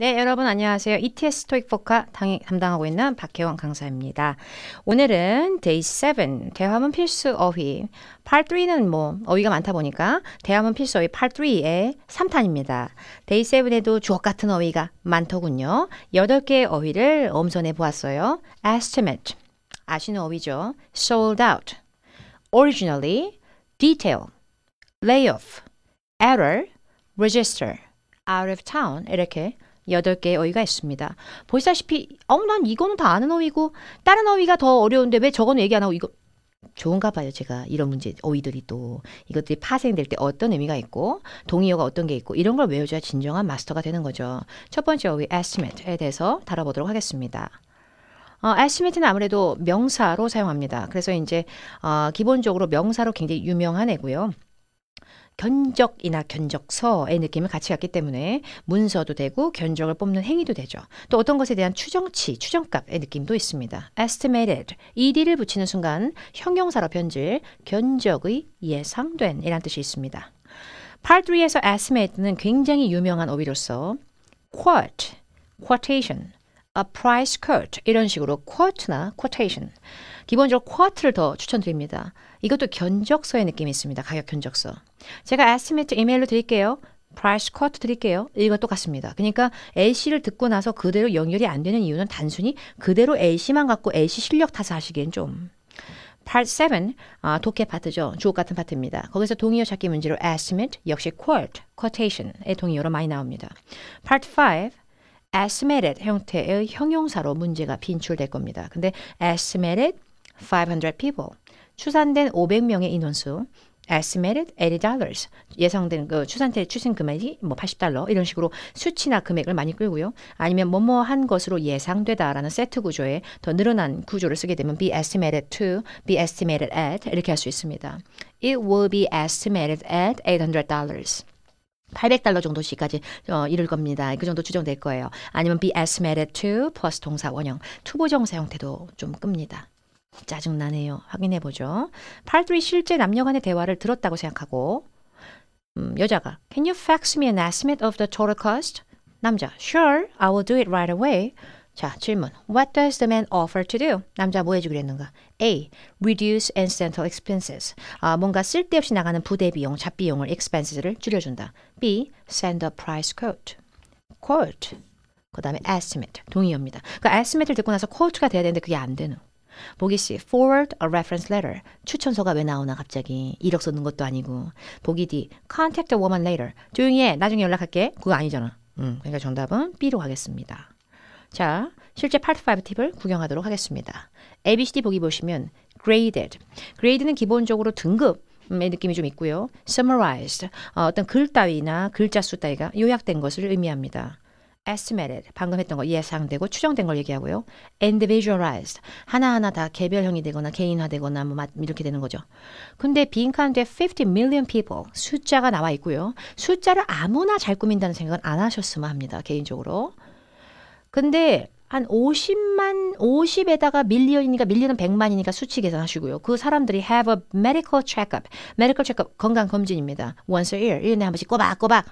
네, 여러분 안녕하세요. ETS 토익 포카 담당하고 있는 박혜원 강사입니다. 오늘은 데이 7 대화문 필수 어휘 part 3는 뭐 어휘가 많다 보니까 대화문 필수 어휘 part 3의 3탄입니다. 데이 7에도 주옥 같은 어휘가 많더군요. 8개의 어휘를 엄선해 보았어요. estimate 아시는 어휘죠. sold out originally detail layoff error register out of town 이렇게 여덟 개의 어휘가 있습니다. 보시다시피 어우 난 이거는 다 아는 어휘고 다른 어휘가 더 어려운데 왜 저거는 얘기 안 하고 이거 좋은가 봐요 제가 이런 문제 어휘들이 또 이것들이 파생될 때 어떤 의미가 있고 동의어가 어떤 게 있고 이런 걸 외워줘야 진정한 마스터가 되는 거죠. 첫 번째 어휘 estimate에 대해서 다뤄보도록 하겠습니다. 어, estimate는 아무래도 명사로 사용합니다. 그래서 이제 어, 기본적으로 명사로 굉장히 유명한 애고요. 견적이나 견적서의 느낌을 같이 갖기 때문에 문서도 되고 견적을 뽑는 행위도 되죠. 또 어떤 것에 대한 추정치, 추정값의 느낌도 있습니다. estimated, ed를 붙이는 순간 형용사로 변질, 견적의 예상된 이란 뜻이 있습니다. Part 3에서 estimate는 굉장히 유명한 어휘로서 quote, quotation, a price quote 이런 식으로 quote나 quotation 기본적으로 quote를 더 추천드립니다. 이것도 견적서의 느낌이 있습니다. 가격 견적서. 제가 estimate 이메일로 드릴게요. price cut 드릴게요. 이거 똑같습니다. 그러니까 AC를 듣고 나서 그대로 연결이 안 되는 이유는 단순히 그대로 AC만 갖고 AC 실력 탓을 하시기엔 좀 Part 7, 아, 독해 파트죠. 주옥 같은 파트입니다. 거기서 동의어 찾기 문제로 estimate, 역시 quote, quotation의 동의어로 많이 나옵니다. Part 5, estimated 형태의 형용사로 문제가 빈출될 겁니다. 근데 estimated 500 people, 추산된 500명의 인원수, estimated 80 예상된 그 추산태 추진 금액이 뭐 80달러 이런 식으로 수치나 금액을 많이 끌고요. 아니면 뭐 뭐 한 것으로 예상되다라는 세트 구조에 더 늘어난 구조를 쓰게 되면 be estimated to, be estimated at 이렇게 할 수 있습니다. It will be estimated at 800 dollars. 800달러 정도씩까지 어, 이룰 겁니다. 그 정도 추정될 거예요. 아니면 be estimated to 플러스 동사 원형 투보정사 형태도 좀 끕니다. 짜증나네요. 확인해 보죠. 팔들이 실제 남녀 간의 대화를 들었다고 생각하고 음, 여자가 Can you fax me an estimate of the total cost? 남자 Sure, I will do it right away. 자, 질문 What does the man offer to do? 남자 뭐 해주기로 했는가? A. Reduce incidental expenses. 아, 뭔가 쓸데없이 나가는 부대비용, 잡비용을 expenses를 줄여준다. B. Send a price quote. quote. 그 다음에 estimate, 동의어입니다. 그니까 estimate를 듣고 나서 quote가 돼야 되는데 그게 안 되는 보기 씨, forward a reference letter. 추천서가 왜 나오나 갑자기. 이력 쓰는 것도 아니고. 보기 D, contact a woman later. 조용히 해. 나중에 연락할게. 그거 아니잖아. 음, 그러니까 정답은 B로 하겠습니다 자, 실제 파트 5 팁을 구경하도록 하겠습니다. ABCD 보기 보시면 graded. grade는 기본적으로 등급. 의 느낌이 좀 있고요. summarized. 어, 어떤 글 따위나 글자 수 따위가 요약된 것을 의미합니다. estimated 방금 했던 거 예상되고 추정된 걸 얘기하고요. individualized 하나하나 다 개별형이 되거나 개인화되거나 뭐 이렇게 되는 거죠. 근데 빈칸에 50 million people 숫자가 나와 있고요. 숫자를 아무나 잘 꾸민다는 생각은 안 하셨으면 합니다. 개인적으로. 근데 한 50만 50에다가 밀리언이니까 밀리언은 100만이니까 수치 계산하시고요. 그 사람들이 have a medical checkup. medical checkup 건강 검진입니다. once a year. 1년에 한 번씩 꼬박꼬박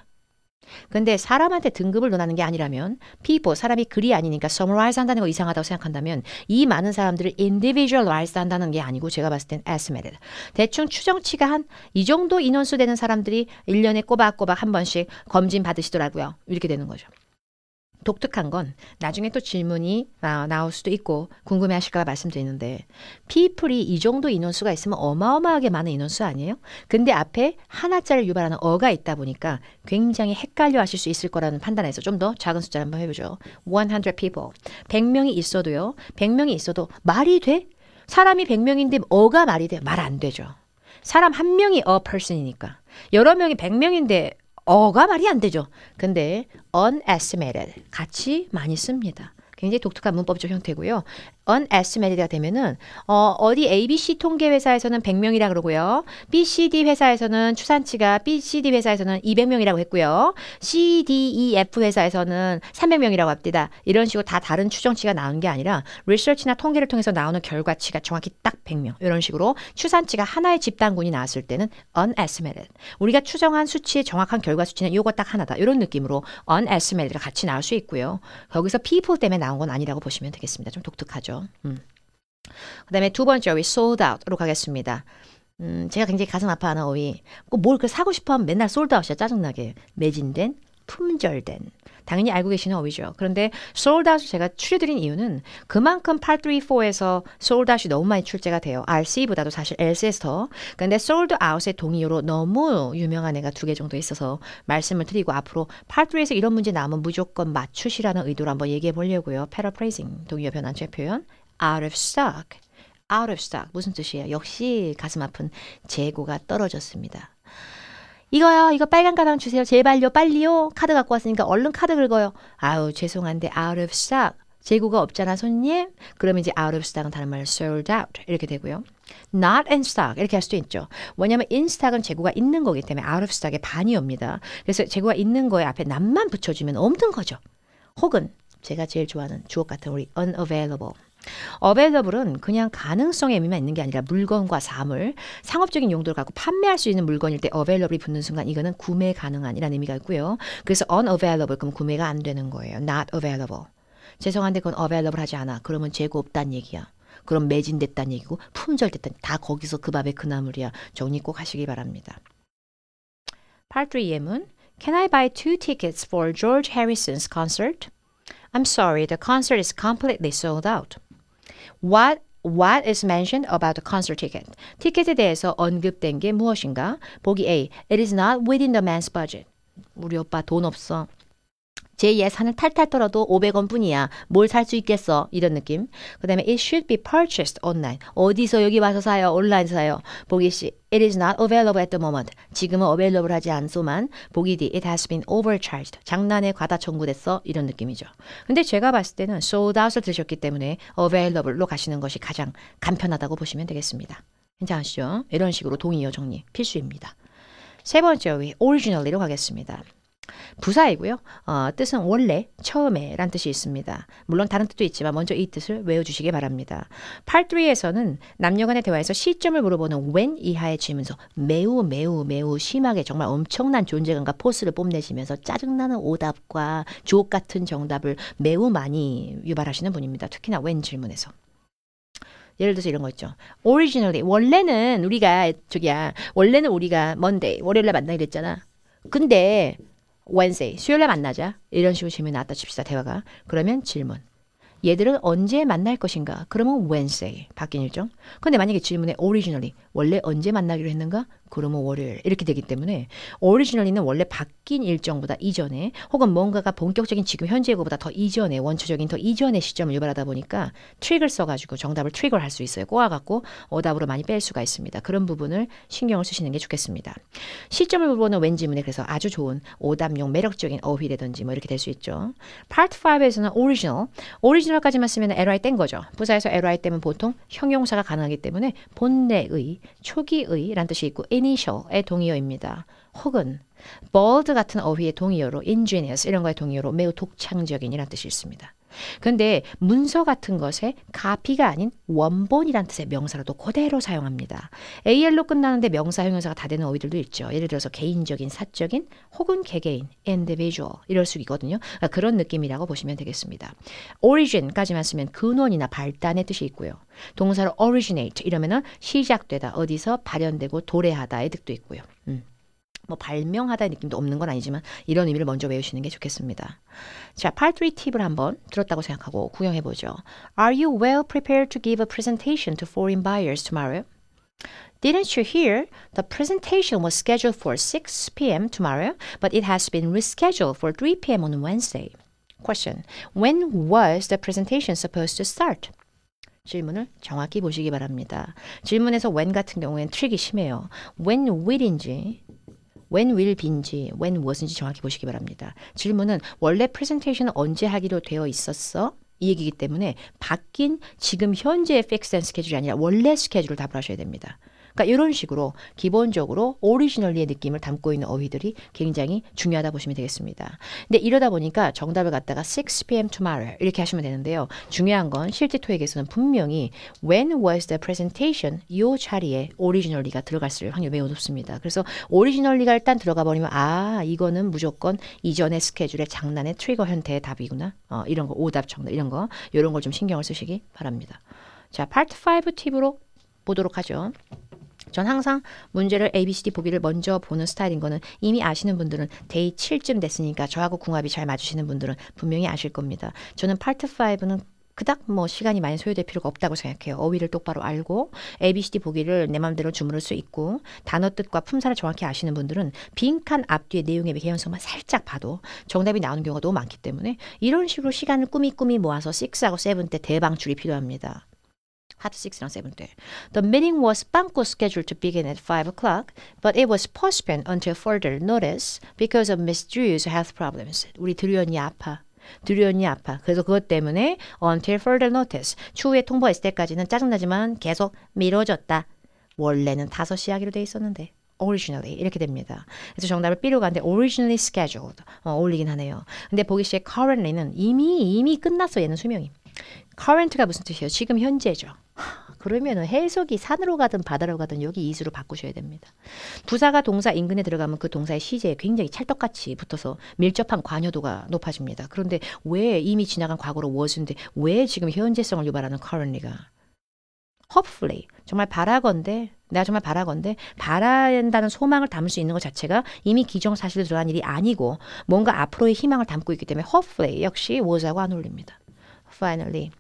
근데 사람한테 등급을 논하는 게 아니라면 people 사람이 글이 아니니까 summarize 한다는 거 이상하다고 생각한다면 이 많은 사람들을 individualize 한다는 게 아니고 제가 봤을 땐 estimated 대충 추정치가 한 이 정도 인원수 되는 사람들이 1년에 꼬박꼬박 한 번씩 검진 받으시더라고요 이렇게 되는 거죠 독특한 건 나중에 또 질문이 나, 아, 나올 수도 있고 궁금해하실까 봐 말씀드리는데 피플이 이 정도 인원수가 있으면 어마어마하게 많은 인원수 아니에요? 근데 앞에 하나짜리 유발하는 어가 있다 보니까 굉장히 헷갈려 하실 수 있을 거라는 판단에서 좀 더 작은 숫자를 한번 해보죠. 100 people. 100명이 있어도요. 100명이 있어도 말이 돼? 사람이 100명인데 어가 말이 돼? 말 안 되죠. 사람 한 명이 a person이니까. 여러 명이 100명인데 어가 말이 안 되죠. 근데 unestimated 같이 많이 씁니다. 굉장히 독특한 문법적 형태고요. unestimated가 되면은 어, 어디 ABC 통계 회사에서는 100명이라 그러고요. BCD 회사에서는 추산치가 BCD 회사에서는 200명이라고 했고요. CDEF 회사에서는 300명이라고 합니다. 이런 식으로 다 다른 추정치가 나온 게 아니라 리서치나 통계를 통해서 나오는 결과치가 정확히 딱 100명. 이런 식으로 추산치가 하나의 집단군이 나왔을 때는 unestimated. 우리가 추정한 수치의 정확한 결과 수치는 요거 딱 하나다. 이런 느낌으로 unestimated가 같이 나올 수 있고요. 거기서 people 때문에 나온 건 아니라고 보시면 되겠습니다. 좀 독특하죠. 음. 그 다음에 두 번째 어휘 sold out로 가겠습니다. 음, 제가 굉장히 가슴 아파하는 어휘. 뭘 사고 싶어 하면 맨날 sold out이야. 짜증나게. 매진된, 품절된. 당연히 알고 계시는 어휘죠 그런데 솔다시 제가 추려드린 이유는 그만큼 part 3, 4에서 솔다시 너무 많이 출제가 돼요. RC보다도 사실 LC에서 그런데 sold out의 동의어로 너무 유명한 애가 두 개 정도 있어서 말씀을 드리고 앞으로 p a r 3에서 이런 문제 나오면 무조건 맞추시라는 의도로 한번 얘기해 보려고요. paraphrasing, 동의어 변환체 표현. out of stock. out of stock 무슨 뜻이에요? 역시 가슴 아픈 재고가 떨어졌습니다. 이거요, 이거 빨간 가방 주세요. 제발요, 빨리요. 카드 갖고 왔으니까 얼른 카드 긁어요. 아우, 죄송한데, out of stock. 재고가 없잖아, 손님. 그러면 이제 out of stock은 다른 말로 sold out. 이렇게 되고요. not in stock 이렇게 할 수도 있죠. 왜냐면 in stock은 재고가 있는 거기 때문에 out of stock의 반이 옵니다. 그래서 재고가 있는 거에 앞에 not만 붙여주면 없는 거죠. 혹은 제가 제일 좋아하는 주옥 같은 우리 unavailable. 어벨더블은 그냥 가능성의 의미만 있는 게 아니라 물건과 사물, 상업적인 용도를 갖고 판매할 수 있는 물건일 때 어벨더블이 붙는 순간 이거는 구매 가능한이라는 의미가 있고요. 그래서 unavailable 그럼 구매가 안 되는 거예요. not available. 죄송한데 그건 available 하지 않아. 그러면 재고 없다는 얘기야. 그럼 매진됐다는 얘기고 품절됐단 다 거기서 그 밥의 그 나물이야. 정리 꼭 하시기 바랍니다. 파트 2M은 Can I buy two tickets for George Harrison's concert? I'm sorry, the concert is completely sold out. What What is mentioned about the concert ticket? 티켓에 대해서 언급된 게 무엇인가? 보기 A. It is not within the man's budget. 우리 오빠 돈 없어. 제 예산을 탈탈 털어도 500원 뿐이야. 뭘 살 수 있겠어. 이런 느낌. 그 다음에 it should be purchased online. 어디서 여기 와서 사요. 온라인 사요. 보기 씨. It is not available at the moment. 지금은 available 하지 않소만. 보기 D. It has been overcharged. 장난에 과다 청구됐어. 이런 느낌이죠. 근데 제가 봤을 때는 sold out을 드셨기 때문에 available로 가시는 것이 가장 간편하다고 보시면 되겠습니다. 괜찮으시죠? 이런 식으로 동의어 정리 필수입니다. 세 번째 위 originally로 가겠습니다. 부사이고요. 어, 뜻은 원래, 처음에 란 뜻이 있습니다. 물론 다른 뜻도 있지만 먼저 이 뜻을 외워주시기 바랍니다. Part 3에서는 남녀 간의 대화에서 시점을 물어보는 when 이하의 지문서 매우 매우 매우 심하게 정말 엄청난 존재감과 포스를 뽐내시면서 짜증나는 오답과 조옥 같은 정답을 매우 많이 유발하시는 분입니다. 특히나 when 질문에서. 예를 들어서 이런 거 있죠. originally 원래는 우리가 저기야 원래는 우리가 먼데이 월요일날 만나기로 했잖아. 근데 Wednesday, 수요일에 만나자. 이런 식으로 질문이 나왔다 칩시다, 대화가. 그러면 질문. 얘들은 언제 만날 것인가? 그러면 Wednesday, 바뀐 일정. 근데 만약에 질문에 originally, 원래 언제 만나기로 했는가? 그러면 월요일 이렇게 되기 때문에 오리지널리는 원래 바뀐 일정보다 이전에 혹은 뭔가가 본격적인 지금 현재의 것보다 더 이전에 원초적인 더 이전의 시점을 유발하다 보니까 트릭을 써가지고 정답을 트릭을 할수 있어요. 꼬아갖고 오답으로 많이 뺄 수가 있습니다. 그런 부분을 신경을 쓰시는 게 좋겠습니다. 시점을 보는 왠지문에 그래서 아주 좋은 오답용 매력적인 어휘라든지 뭐 이렇게 될 수 있죠. 파트 5에서는 오리지널 오리지널까지만 쓰면 LI 뗀 거죠. 부사에서 LI 땜은 보통 형용사가 가능하기 때문에 본래의 초기의란 뜻이 있고 initial의 동의어입니다. 혹은 bold 같은 어휘의 동의어로 ingenious 이런 거의 동의어로 매우 독창적인 이라는 뜻이 있습니다. 근데 문서 같은 것에 가피가 아닌 원본이란 뜻의 명사라도 그대로 사용합니다. AL로 끝나는데 명사 형용사가 다 되는 어휘들도 있죠. 예를 들어서 개인적인, 사적인 혹은 개개인, individual 이럴 수 있거든요. 그러니까 그런 느낌이라고 보시면 되겠습니다. origin까지만 쓰면 근원이나 발단의 뜻이 있고요. 동사로 originate 이러면은 시작되다, 어디서 발현되고 도래하다의 뜻도 있고요. 음. 뭐 발명하다의 느낌도 없는 건 아니지만 이런 의미를 먼저 외우시는 게 좋겠습니다. 자, part 3 팁을 한번 들었다고 생각하고 구경해 보죠. Are you well prepared to give a presentation to foreign buyers tomorrow? Didn't you hear? The presentation was scheduled for 6 p.m. tomorrow, but it has been rescheduled for 3 p.m. on Wednesday. Question. When was the presentation supposed to start? 질문을 정확히 보시기 바랍니다. 질문에서 when 같은 경우엔 트릭이 심해요. when will인지 when will be인지 when was인지 정확히 보시기 바랍니다. 질문은 원래 p r e e s n t a t i o n 은 언제 하기로 되어 있었어? 이 얘기이기 때문에 바뀐 지금 현재의 f i 픽 e d 스케줄이 아니라 원래 스케줄을 답을 하셔야 됩니다. 그러니까 이런 식으로 기본적으로 오리지널리의 느낌을 담고 있는 어휘들이 굉장히 중요하다 보시면 되겠습니다. 근데 이러다 보니까 정답을 갖다가 6pm tomorrow 이렇게 하시면 되는데요. 중요한 건 실제 토익에서는 분명히 when was the presentation 이 자리에 오리지널리가 들어갈 확률이 매우 높습니다. 그래서 오리지널리가 일단 들어가 버리면 아 이거는 무조건 이전의 스케줄의 장난의 트리거 현태의 답이구나. 어, 이런 거 오답 정답 이런 거 이런 걸 좀 신경을 쓰시기 바랍니다. 자 파트 5 팁으로 보도록 하죠. 전 항상 문제를 A, B, C, D 보기를 먼저 보는 스타일인 거는 이미 아시는 분들은 데이 7쯤 됐으니까 저하고 궁합이 잘 맞으시는 분들은 분명히 아실 겁니다. 저는 파트 5는 그닥 뭐 시간이 많이 소요될 필요가 없다고 생각해요. 어휘를 똑바로 알고 ABCD 보기를 내 마음대로 주무를 수 있고 단어 뜻과 품사를 정확히 아시는 분들은 빈칸 앞뒤의 내용의 개연성만 살짝 봐도 정답이 나오는 경우가 너무 많기 때문에 이런 식으로 시간을 꾸미꾸미 모아서 6하고 7때 대방출이 필요합니다. half six랑 seven 때. The meeting was 빵꾸 scheduled to begin at five o'clock, but it was postponed until further notice because of Miss Drew's health problems. 우리 드류 언니 아파. 두려운이 아파. 그래서 그것 때문에 until further notice 추후에 통보했을 때까지는 짜증나지만 계속 미뤄졌다. 원래는 5시 하기로 돼 있었는데 originally 이렇게 됩니다. 그래서 정답을 B로 가는데 originally scheduled 어, 어울리긴 하네요. 근데 보기 씨의 currently는 이미 이미 끝났어 얘는 수명이. current가 무슨 뜻이에요? 지금 현재죠. 그러면 해석이 산으로 가든 바다로 가든 여기 이수로 바꾸셔야 됩니다. 부사가 동사 인근에 들어가면 그 동사의 시제에 굉장히 찰떡같이 붙어서 밀접한 관여도가 높아집니다. 그런데 왜 이미 지나간 과거로 was인데 왜 지금 현재성을 유발하는 currently가 hopefully 정말 바라건데 내가 정말 바라건데 바란다는 소망을 담을 수 있는 것 자체가 이미 기정사실로 들어간 일이 아니고 뭔가 앞으로의 희망을 담고 있기 때문에 hopefully 역시 was하고 안 어울립니다. finally.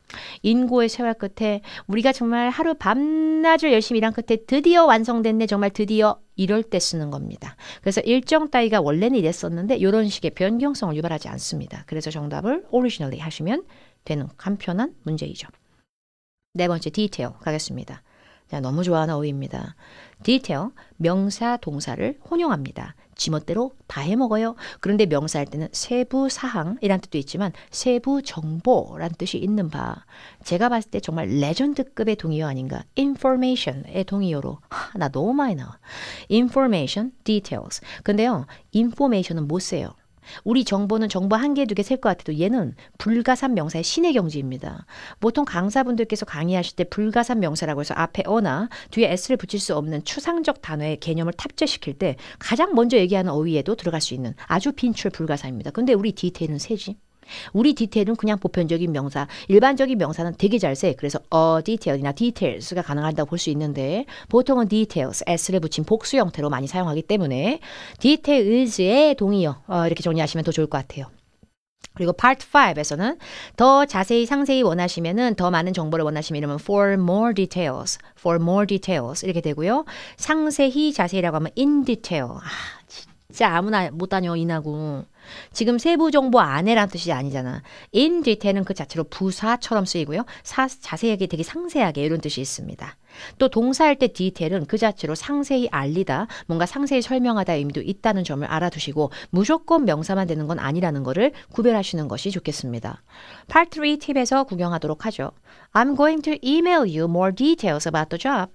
인고의 세월 끝에 우리가 정말 하루 밤낮을 열심히 일한 끝에 드디어 완성됐네. 정말 드디어 이럴 때 쓰는 겁니다. 그래서 일정 따위가 원래는 이랬었는데 이런 식의 변경성을 유발하지 않습니다. 그래서 정답을 originally 하시면 되는 간편한 문제이죠. 네 번째 디테일 가겠습니다. 자, 너무 좋아하는 어휘입니다. detail, 명사, 동사를 혼용합니다. 지멋대로 다 해먹어요. 그런데 명사할 때는 세부 사항이란 뜻도 있지만 세부 정보란 뜻이 있는 바 제가 봤을 때 정말 레전드급의 동의어 아닌가 information의 동의어로 하, 나 너무 많이 나와 information, details 근데요 information은 못 써요. 우리 정보는 정보 한 개, 두 개, 셀 것 같아도 얘는 불가산 명사의 신의 경지입니다. 보통 강사분들께서 강의하실 때 불가산 명사라고 해서 앞에 어나 뒤에 s를 붙일 수 없는 추상적 단어의 개념을 탑재시킬 때 가장 먼저 얘기하는 어휘에도 들어갈 수 있는 아주 빈출 불가산입니다. 근데 우리 디테일은 세지. 우리 디테일은 그냥 보편적인 명사. 일반적인 명사는 되게 잘 세. 그래서 어 디테일이나 디테일스가 가능하다고 볼 수 있는데 보통은 details, s를 붙인 복수 형태로 많이 사용하기 때문에 details의 동의어 어, 이렇게 정리하시면 더 좋을 것 같아요. 그리고 파트 5에서는 더 자세히 상세히 원하시면은 더 많은 정보를 원하시면 이러면 for more details, for more details 이렇게 되고요. 상세히 자세히라고 하면 in detail. 아, 진짜 아무나 못 다녀 인하고. 지금 세부 정보 안에란 뜻이 아니잖아. in detail은 그 자체로 부사처럼 쓰이고요. 사, 자세하게 되게 상세하게 이런 뜻이 있습니다. 또동사할때 디테일은 그 자체로 상세히 알리다, 뭔가 상세히 설명하다 의미도 있다는 점을 알아두시고 무조건 명사만 되는 건 아니라는 것을 구별하시는 것이 좋겠습니다. Part 3 팁에서 구경하도록 하죠. I'm going to email you more details about the job.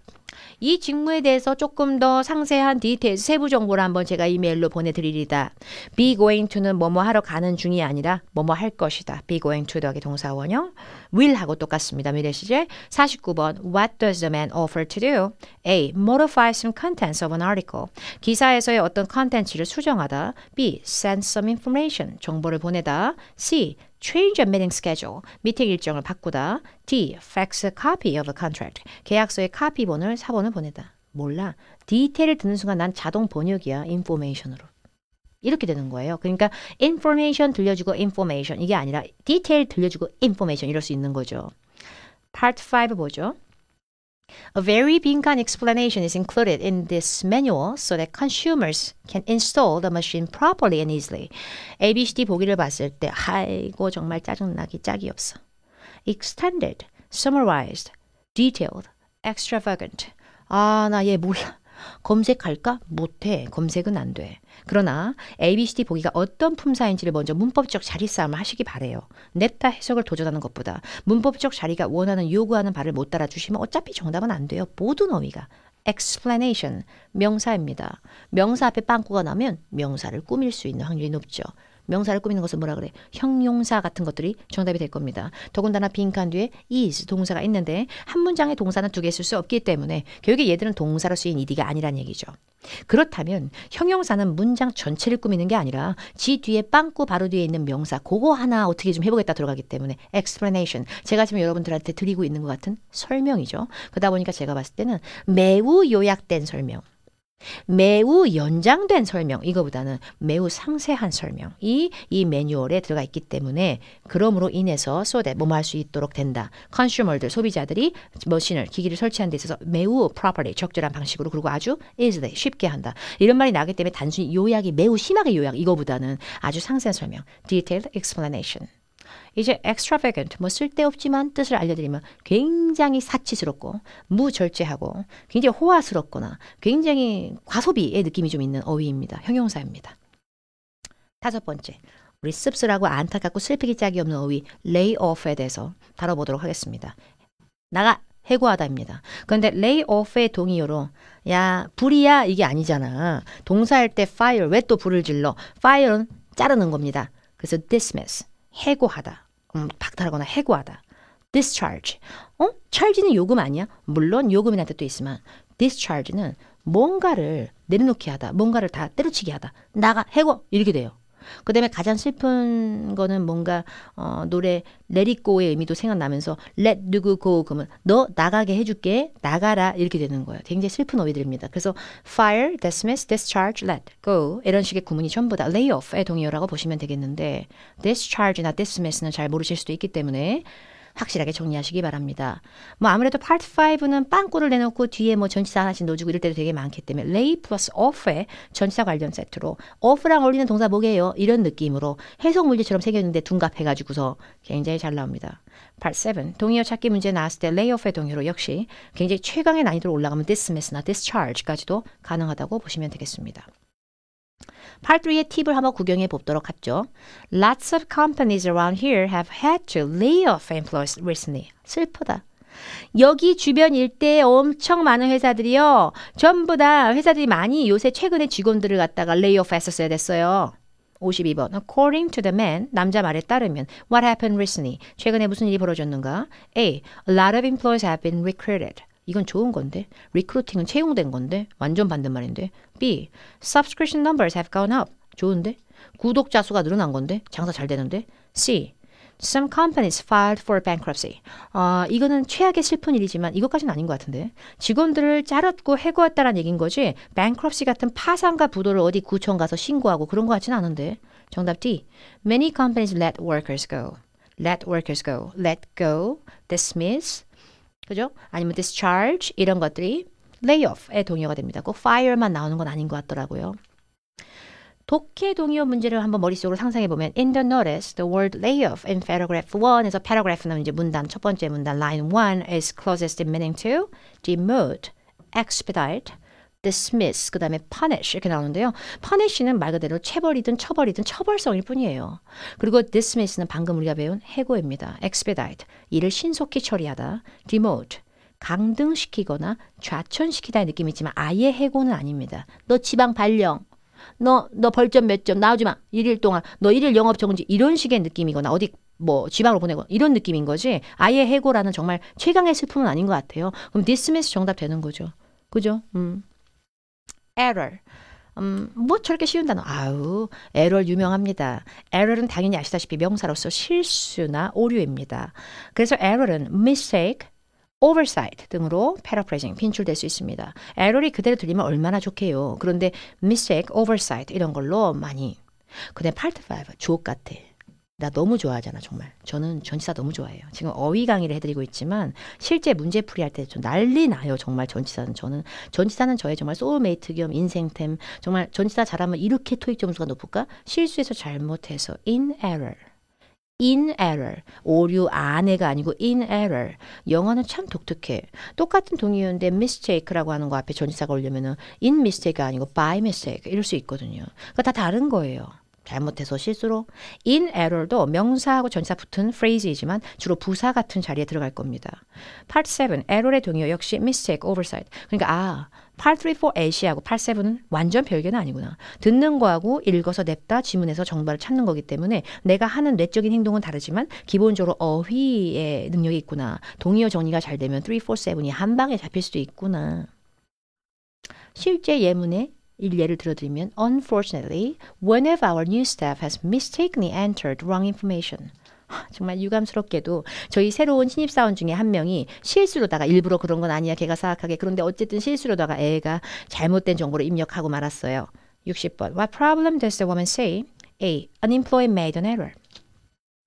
이 직무에 대해서 조금 더 상세한 디테일 세부 정보를 한번 제가 이메일로 보내드리리다. be going to는 뭐뭐 하러 가는 중이 아니라 뭐뭐 할 것이다. be going to 더하기 동사 원형 will하고 똑같습니다. 미래시제 49번 What does the man offer to do? A. Modify some contents of an article. 기사에서의 어떤 컨텐츠를 수정하다. B. Send some information. 정보를 보내다. C. change a meeting schedule, 미팅 일정을 바꾸다. D. fax a copy of a contract, 계약서의 카피본을 사본을 보내다. 몰라. 디테일을 듣는 순간 난 자동 번역이야, 인포메이션으로. 이렇게 되는 거예요. 그러니까 information 들려주고 information 이게 아니라 detail 들려주고 information 이럴 수 있는 거죠. Part 5 보죠. A very 빈칸 explanation is included in this manual so that consumers can install the machine properly and easily. ABCD 보기를 봤을 때 아이고 정말 짜증나기 짝이 없어. Extended, summarized, detailed, extravagant. 아 나 얘 몰라. 검색할까? 못해. 검색은 안 돼. 그러나 ABCD 보기가 어떤 품사인지를 먼저 문법적 자리 싸움을 하시기 바래요. 냈다 해석을 도전하는 것보다 문법적 자리가 원하는 요구하는 바를 못 따라주시면 어차피 정답은 안 돼요. 모든 어휘가. explanation 명사입니다. 명사 앞에 빵꾸가 나면 명사를 꾸밀 수 있는 확률이 높죠. 명사를 꾸미는 것을 뭐라 그래? 형용사 같은 것들이 정답이 될 겁니다. 더군다나 빈칸 뒤에 is 동사가 있는데 한 문장에 동사는 두 개 쓸 수 없기 때문에 결국에 얘들은 동사로 쓰인 ed가 아니란 얘기죠. 그렇다면 형용사는 문장 전체를 꾸미는 게 아니라 지 뒤에 빵꾸 바로 뒤에 있는 명사 그거 하나 어떻게 좀 해보겠다 들어가기 때문에 explanation 제가 지금 여러분들한테 드리고 있는 것 같은 설명이죠. 그러다 보니까 제가 봤을 때는 매우 요약된 설명 매우 연장된 설명, 이거보다는 매우 상세한 설명이 이 매뉴얼에 들어가 있기 때문에 그러므로 인해서 소대 뭐뭐할 수 있도록 된다. 컨슈머들 소비자들이 머신을 기기를 설치한데 있어서 매우 properly 적절한 방식으로 그리고 아주 easily 쉽게 한다. 이런 말이 나기 때문에 단순히 요약이 매우 심하게 요약 이거보다는 아주 상세한 설명, detailed explanation 이제 extravagant 뭐 쓸데없지만 뜻을 알려드리면 굉장히 사치스럽고 무절제하고 굉장히 호화스럽거나 굉장히 과소비의 느낌이 좀 있는 어휘입니다. 형용사입니다. 다섯 번째, 우리 씁쓸하고 안타깝고 슬피기 짝이 없는 어휘 lay off에 대해서 다뤄보도록 하겠습니다. 나가 해고하다입니다. 그런데 lay off의 동의어로 야 불이야 이게 아니잖아. 동사할 때 fire 왜 또 불을 질러? fire는 자르는 겁니다. 그래서 dismiss 해고하다. 음, 박탈하거나 해고하다. discharge. 어? charge는 요금 아니야? 물론 요금이란 뜻도 있지만 discharge는 뭔가를 내려놓게 하다. 뭔가를 다 때려치게 하다. 나가 해고 이렇게 돼요. 그다음에 가장 슬픈 거는 뭔가 어 노래 레리꼬의 의미도 생각나면서 let 누구 go 그러면 너 나가게 해줄게 나가라 이렇게 되는 거예요. 굉장히 슬픈 어휘들입니다. 그래서 fire, dismiss, discharge, let go 이런 식의 구문이 전부 다 lay off의 동의어라고 보시면 되겠는데 discharge나 dismiss는 잘 모르실 수도 있기 때문에 확실하게 정리하시기 바랍니다. 뭐 아무래도 파트 5는 빵꾸를 내놓고 뒤에 뭐 전치사 하나씩 넣어주고 이럴 때도 되게 많기 때문에 lay 플러스 off의 전치사 관련 세트로 off랑 어울리는 동사 뭐게요? 이런 느낌으로 해석 문제처럼 새겼는데 둔갑해가지고서 굉장히 잘 나옵니다. 파트 7 동의어 찾기 문제 나왔을 때 lay off의 동의로 역시 굉장히 최강의 난이도로 올라가면 dismiss나 discharge까지도 가능하다고 보시면 되겠습니다. Part 3의 팁을 한번 구경해 보도록 하죠. Lots of companies around here have had to lay off employees recently. 슬프다. 여기 주변 일대에 엄청 많은 회사들이요. 전부 다 회사들이 많이 요새 최근에 직원들을 갖다가 레이오프 했었어야 됐어요. 52번. According to the man, 남자 말에 따르면 What happened recently? 최근에 무슨 일이 벌어졌는가? A. A lot of employees have been recruited. 이건 좋은 건데 리크루팅은 채용된 건데 완전 반대말인데 B. Subscription numbers have gone up. 좋은데 구독자 수가 늘어난 건데 장사 잘 되는데 C. Some companies filed for bankruptcy. 아, 이거는 최악의 슬픈 일이지만 이것까지는 아닌 것 같은데. 직원들을 자랐고 해고했다라는 얘기인 거지. bankruptcy 같은 파산과 부도를 어디 구청 가서 신고하고 그런 것 같지는 않은데. 정답 D. Many companies let workers go. let workers go. let go, dismiss, 그죠? 아니면 discharge 이런 것들이 layoff에 동요가 됩니다. 꼭 fire만 나오는 건 아닌 것 같더라고요. 독해 동요 문제를 한번 머릿속으로 상상해 보면 in the notice the word layoff in paragraph 1에서 paragraph는 이제 문단 첫 번째 문단 line 1 is closest in meaning to demote expedite dismiss, 그 다음에 punish 이렇게 나오는데요. punish는 말 그대로 체벌이든 처벌이든 처벌성일 뿐이에요. 그리고 dismiss는 방금 우리가 배운 해고입니다. expedite, 일을 신속히 처리하다. demote, 강등시키거나 좌천시키다의 느낌이지만 있 아예 해고는 아닙니다. 너 지방 발령, 너, 너 벌점 몇 점 나오지 마. 일일 동안 너 일일 영업 정지 이런 식의 느낌이거나 어디 뭐 지방으로 보내고 이런 느낌인 거지 아예 해고라는 정말 최강의 슬픔은 아닌 것 같아요. 그럼 디스미스 정답 되는 거죠. 그죠? 음. error. 음, 뭐 저렇게 쉬운 단어? 아우, 에러 유명합니다. 에러은 당연히 아시다시피 명사로서 실수나 오류입니다. 그래서 에러은 mistake, oversight 등으로 paraphrasing 빈출될 수 있습니다. 에러이 그대로 들리면 얼마나 좋게요. 그런데 mistake, oversight 이런 걸로 많이. 근데 part 5 주옥 같아. 나 너무 좋아하잖아 정말 저는 전치사 너무 좋아해요 지금 어휘 강의를 해드리고 있지만 실제 문제풀이 할때 좀 난리 나요 정말 전치사는 저는 전치사는 저의 정말 소울메이트 겸 인생템 정말 전치사 잘하면 이렇게 토익 점수가 높을까 실수해서 잘못해서 in error in error 오류 안에가 아니고 in error 영어는 참 독특해 똑같은 동의어인데 mistake라고 하는 거 앞에 전치사가 올려면은 in mistake가 아니고 by mistake 이럴 수 있거든요 그러니까 다 다른 거예요 잘못해서 실수로 in error도 명사하고 전사 붙은 phrase이지만 주로 부사 같은 자리에 들어갈 겁니다. Part 7 error의 동요 역시 mistake, oversight. 그러니까 아 Part 3, 4, 8하고 Part 7은 완전 별개는 아니구나. 듣는 거하고 읽어서 냅다 지문에서 정답을 찾는 거기 때문에 내가 하는 뇌적인 행동은 다르지만 기본적으로 어휘의 능력이 있구나. 동의어 정리가 잘 되면 3, 4, 7이 한 방에 잡힐 수도 있구나. 실제 예문에 일례를 들어드리면 Unfortunately, one of our new staff has mistakenly entered wrong information. 정말 유감스럽게도 저희 새로운 신입사원 중에 한 명이 실수로다가 일부러 그런 건 아니야 걔가 사악하게 그런데 어쨌든 실수로다가 애가 잘못된 정보를 입력하고 말았어요. 60번 What problem does the woman say? A. An employee made an error.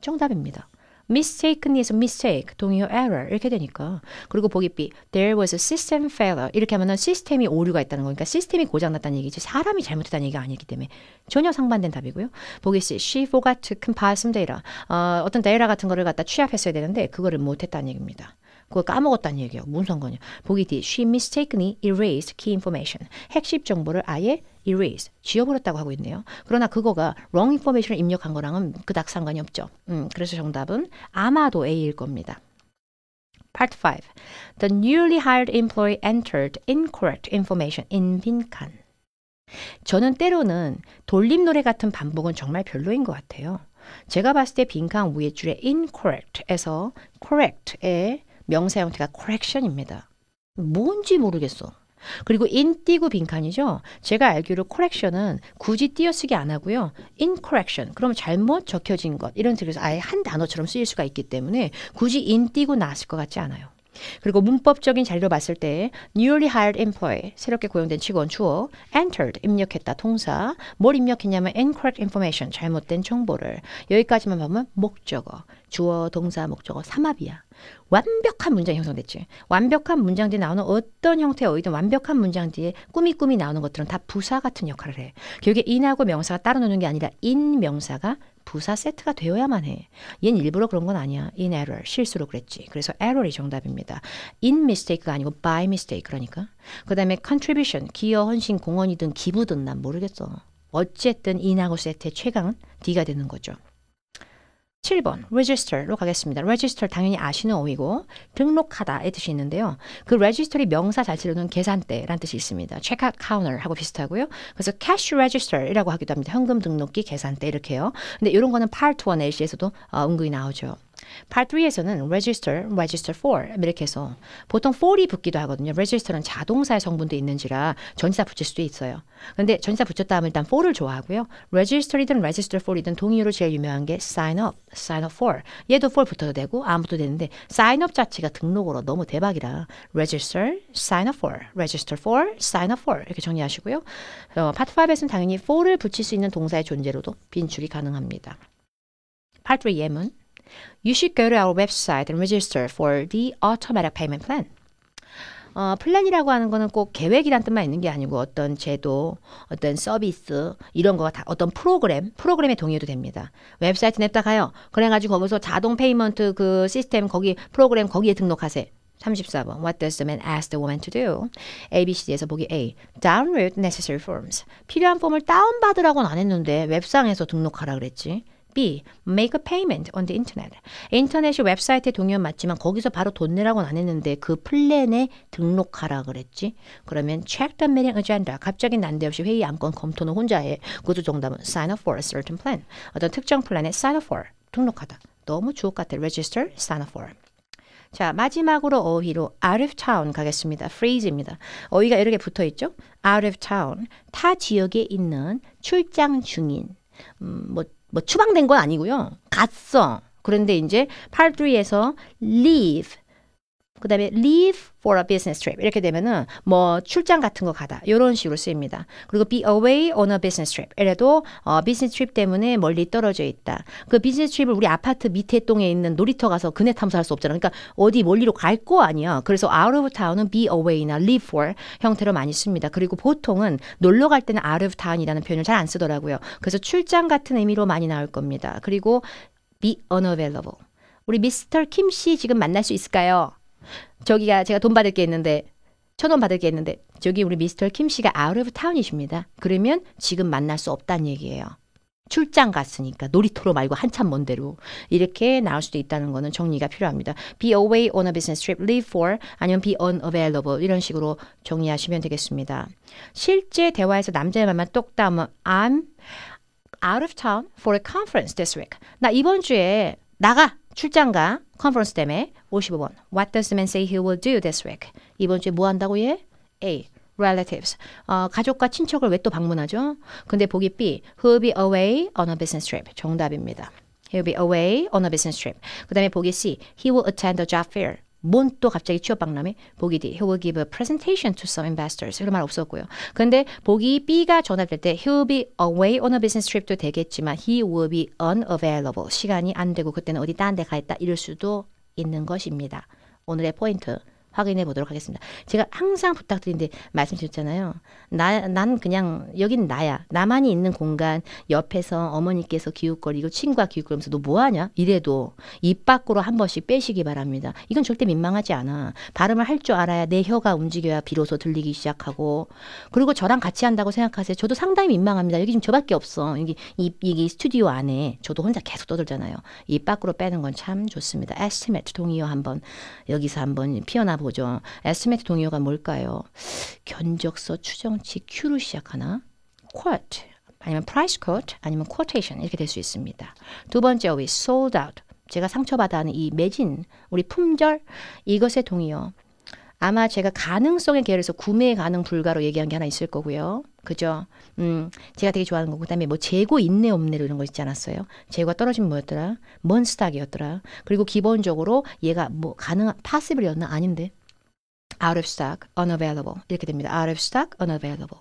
정답입니다. mistaken에서 mistake 동의어 error 이렇게 되니까 그리고 보기 B there was a system failure 이렇게 하면은 시스템이 오류가 있다는 거니까 그러니까 시스템이 고장났다는 얘기지 사람이 잘못했다는 얘기가 아니기 때문에 전혀 상반된 답이고요. 보기 C she forgot to compile some data 어, 어떤 데이터 같은 거를 갖다 취합했어야 되는데 그거를 못했다는 얘기입니다. 그걸 까먹었다는 얘기예요. 무슨 상관이야. 보기 뒤 she mistakenly erased key information. 핵심 정보를 아예 erase 지워버렸다고 하고 있네요. 그러나 그거가 wrong information을 입력한 거랑은 그닥 상관이 없죠. 음, 그래서 정답은 아마도 A일 겁니다. Part 5. The newly hired employee entered incorrect information in 빈칸. 저는 때로는 돌림노래 같은 반복은 정말 별로인 것 같아요. 제가 봤을 때 빈칸 위에 줄에 incorrect에서 correct에 명사 형태가 correction입니다. 뭔지 모르겠어. 그리고 in 띄고 빈칸이죠. 제가 알기로 correction은 굳이 띄어쓰기 안 하고요. in correction. 그럼 잘못 적혀진 것. 이런 식으로 아예 한 단어처럼 쓰일 수가 있기 때문에 굳이 in 띄고 나왔을 것 같지 않아요. 그리고 문법적인 자료로 봤을 때 newly hired employee 새롭게 고용된 직원 주어 entered 입력했다 동사 뭘 입력했냐면 incorrect information 잘못된 정보를 여기까지만 보면 목적어 주어 동사 목적어 삼합이야 완벽한 문장이 형성됐지. 완벽한 문장 뒤에 나오는 어떤 형태의 어휘든 완벽한 문장 뒤에 꾸미꾸미 나오는 것들은 다 부사 같은 역할을 해. 결국에 인하고 명사가 따로 노는 게 아니라 인 명사가 부사 세트가 되어야만 해. 얘는 일부러 그런 건 아니야. in error, 실수로 그랬지. 그래서 error이 정답입니다. in mistake가 아니고 by mistake 그러니까. 그 다음에 contribution, 기여, 헌신, 공헌이든 기부든 난 모르겠어. 어쨌든 인하고 세트의 최강은 D가 되는 거죠. 7번 register로 가겠습니다. register 당연히 아시는 어휘고 등록하다의 뜻이 있는데요. 그 register이 명사 자체로는 계산대란 뜻이 있습니다. check counter하고 비슷하고요. 그래서 cash register이라고 하기도 합니다. 현금 등록기 계산대 이렇게요. 근데 이런 거는 part 1 AC에서도 어, 은근히 나오죠. Part 3에서는 register, register for 이렇게 해서 보통 for이 붙기도 하거든요. register는 자동사의 성분도 있는지라 전치사 붙일 수도 있어요. 근데 전치사 붙였다 하면 일단 for를 좋아하고요. register이든 register for이든 동의어로 제일 유명한 게 sign up, sign up for. 얘도 for 붙어도 되고 안 붙어도 되는데 sign up 자체가 등록으로 너무 대박이라 register, sign up for, register for, sign up for 이렇게 정리하시고요. 어, part 5에서는 당연히 for를 붙일 수 있는 동사의 존재로도 빈축이 가능합니다. Part 3 예문 you should go to our website and register for the automatic payment plan. 어, 플랜이라고 하는 거는 꼭 계획이란 뜻만 있는 게 아니고 어떤 제도, 어떤 서비스 이런 거가 다 어떤 프로그램, 프로그램에 동의해도 됩니다. 웹사이트 냅다 가요. 그래가지고 거기서 자동 페이먼트 그 시스템 거기 프로그램 거기에 등록하세요. 34번 What does the man ask the woman to do? ABCD에서 보기 A. Download necessary forms. 필요한 폼을 다운받으라고는 안 했는데 웹상에서 등록하라 그랬지. B. Make a payment on the internet. 인터넷이 웹사이트에 동의는 맞지만 거기서 바로 돈 내라고는 안 했는데 그 플랜에 등록하라 그랬지. 그러면 check the meeting agenda. 갑자기 난데없이 회의 안건 검토는 혼자 해. 그것도 정답은 sign up for a certain plan. 어떤 특정 플랜에 sign up for. 등록하다. 너무 주옥 같아. register, sign up for. 자, 마지막으로 어휘로 out of town 가겠습니다. phrase입니다. 어휘가 이렇게 붙어 있죠? out of town. 타 지역에 있는 출장 중인. 음, 뭐뭐 추방된 건 아니고요. 갔어. 그런데 이제 p a 에서 leave 그다음에 leave for a business trip 이렇게 되면은 뭐 출장 같은 거 가다 이런 식으로 쓰입니다. 그리고 be away on a business trip 이래도 어, business trip 때문에 멀리 떨어져 있다. 그 business trip을 우리 아파트 밑에 동에 있는 놀이터 가서 그네 탐사할 수 없잖아. 그러니까 어디 멀리로 갈 거 아니야. 그래서 out of town은 be away나 leave for 형태로 많이 씁니다. 그리고 보통은 놀러 갈 때는 out of town이라는 표현을 잘 안 쓰더라고요. 그래서 출장 같은 의미로 많이 나올 겁니다. 그리고 be unavailable. 우리 미스터 김 씨 지금 만날 수 있을까요? 저기가 제가 돈 받을 게 있는데 천 원 받을 게 있는데 저기 우리 미스터 킴 씨가 아웃 오브 타운이십니다. 그러면 지금 만날 수 없다는 얘기예요. 출장 갔으니까 놀이터로 말고 한참 먼 데로 이렇게 나올 수도 있다는 거는 정리가 필요합니다. be away on a business trip, leave for 아니면 be unavailable 이런 식으로 정리하시면 되겠습니다. 실제 대화에서 남자의 말만 똑담은 I'm out of town for a conference this week. 나 이번 주에 나가 출장가 컨퍼런스 때문에 55번 What does the man say he will do this week? 이번 주에 뭐 한다고 해? A. relatives. 어, 가족과 친척을 왜 또 방문하죠? 근데 보기 B. Who'll be away on a business trip. 정답입니다. He'll be away on a business trip. 그 다음에 보기 C. He will attend a job fair. 뭔또 갑자기 취업박람회 보기 D. He will give a presentation to some investors. 그런 말 없었고요. 근데 보기 B가 전화될 때 He'll be away on a business trip도 되겠지만 He will be unavailable. 시간이 안 되고 그때는 어디 딴 데가 있다 이럴 수도 있는 것입니다. 오늘의 포인트. 확인해 보도록 하겠습니다. 제가 항상 부탁드리는데 말씀드렸잖아요. 나, 난 그냥 여긴 나야. 나만이 있는 공간 옆에서 어머니께서 기웃거리고 친구가 기웃거리면서 너 뭐하냐? 이래도 입 밖으로 한 번씩 빼시기 바랍니다. 이건 절대 민망하지 않아. 발음을 할 줄 알아야 내 혀가 움직여야 비로소 들리기 시작하고 그리고 저랑 같이 한다고 생각하세요. 저도 상당히 민망합니다. 여기 지금 저밖에 없어. 여기 이, 이 스튜디오 안에 저도 혼자 계속 떠들잖아요. 입 밖으로 빼는 건 참 좋습니다. 에스티메트 동의어 한번 여기서 한번 피어나보 보죠. 에스메트 동어가 뭘까요? 견적서, 추정치, Q로 시작하나? quote 아니면 price quote 아니면 quotation 이렇게 될 수 있습니다. 두 번째 어휘 sold out 제가 상처받아하는 이 매진 우리 품절 이것의 동의어 아마 제가 가능성의 계열에서 구매 가능 불가로 얘기한 게 하나 있을 거고요. 그죠? 음, 제가 되게 좋아하는 거고 그다음에 뭐 재고 있네 없네 이런 거 있지 않았어요? 재고가 떨어지면 뭐였더라? 먼스닥이었더라 그리고 기본적으로 얘가 뭐 가능 한 파스블이었나 아닌데. out of stock, unavailable 이렇게 됩니다. out of stock, unavailable.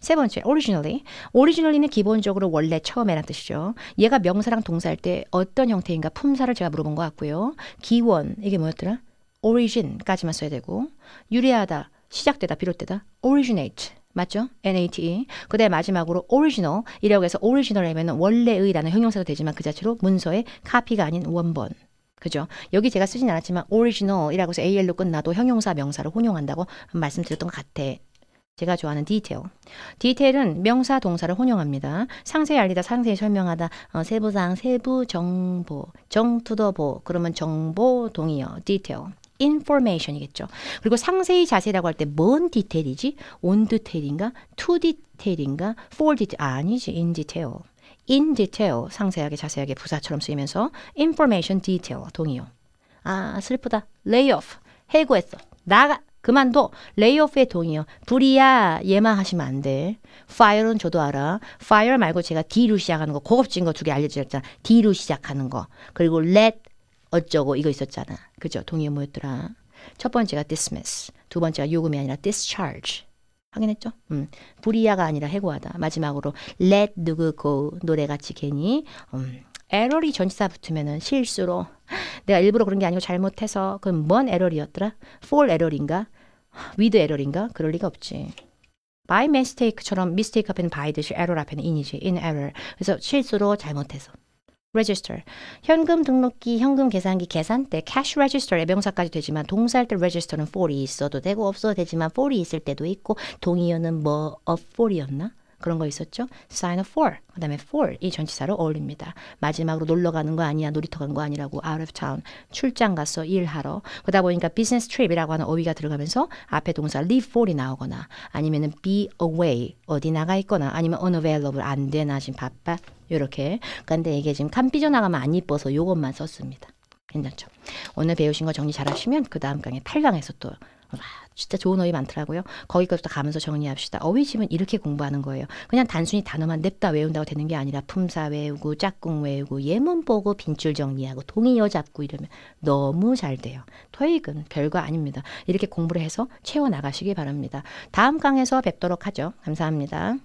세 번째, originally. originally는 기본적으로 원래 처음에란 뜻이죠. 얘가 명사랑 동사할 때 어떤 형태인가 품사를 제가 물어본 것 같고요. 기원, 이게 뭐였더라? origin까지만 써야 되고, 유리하다 시작되다, 비롯되다, originate. 맞죠? NATE. 그다음 마지막으로 original 이라고 해서 original이면 원래의라는 형용사도 되지만 그 자체로 문서의 카피가 아닌 원본. 그죠? 여기 제가 쓰진 않았지만 original이라고 해서 al로 끝나도 형용사 명사를 혼용한다고 말씀드렸던 것 같아. 제가 좋아하는 디테일. 디테일은 명사 동사를 혼용합니다. 상세히 알리다, 상세히 설명하다, 어, 세부사항, 세부 정보, 정투더보, 그러면 정보 동의어, 디테일. information이겠죠. 그리고 상세히 자세라고 할 때 뭔 디테일이지? on 디테일인가? to 디테일인가? for 디테일 아, 아니지 in detail. in detail 상세하게 자세하게 부사처럼 쓰이면서 information detail 동의요. 아 슬프다. layoff 해고했어. 나가 그만둬. 레이오프의 동의요. 불이야. 예마하시면 안 돼. 파 i r e 은 저도 알아. 파 i r 말고 제가 D로 시작하는 거 고급진 거 두 개 알려드렸잖아. D로 시작하는 거. 그리고 let 어쩌고 이거 있었잖아. 그죠? 동의어 뭐였더라? 첫 번째가 dismiss. 두 번째가 요금이 아니라 discharge. 확인했죠? 음, 불이야가 아니라 해고하다. 마지막으로 let 누구 go 그 노래같이 괜히 음, 에러리 전치사 붙으면은 실수로 내가 일부러 그런 게 아니고 잘못해서 그럼 뭔 에러리였더라? for 에러리인가? with 에러리인가? 그럴 리가 없지. by mistake처럼 mistake 앞에는 by 듯이 error 앞에는 in이지 in error. 그래서 실수로 잘못해서. register. 현금 등록기, 현금 계산기, 계산때 cash register의 명사까지 되지만 동사할 때 register는 for이 있어도 되고 없어도 되지만 for이 있을 때도 있고 동의어는 뭐 of for이었나? 그런 거 있었죠. sign of for. 그 다음에 for. 이 전치사로 어울립니다. 마지막으로 놀러 가는 거 아니야. 놀이터 간 거 아니라고. out of town. 출장 가서 일하러. 그러다 보니까 business trip이라고 하는 어휘가 들어가면서 앞에 동사 leave for이 나오거나 아니면은 be away. 어디 나가 있거나 아니면 unavailable. 안 돼. 나 지금 바빠. 요렇게. 근데 이게 지금 칸 삐져나가면 안 이뻐서 요것만 썼습니다. 괜찮죠? 오늘 배우신 거 정리 잘 하시면 그 다음 강의 8강에서 또 와, 아, 진짜 좋은 어휘 많더라고요. 거기까지도 가면서 정리합시다. 어휘심은 이렇게 공부하는 거예요. 그냥 단순히 단어만 냅다 외운다고 되는 게 아니라 품사 외우고 짝꿍 외우고 예문 보고 빈줄 정리하고 동의어 잡고 이러면 너무 잘 돼요. 토익은 별거 아닙니다. 이렇게 공부를 해서 채워 나가시기 바랍니다. 다음 강에서 뵙도록 하죠. 감사합니다.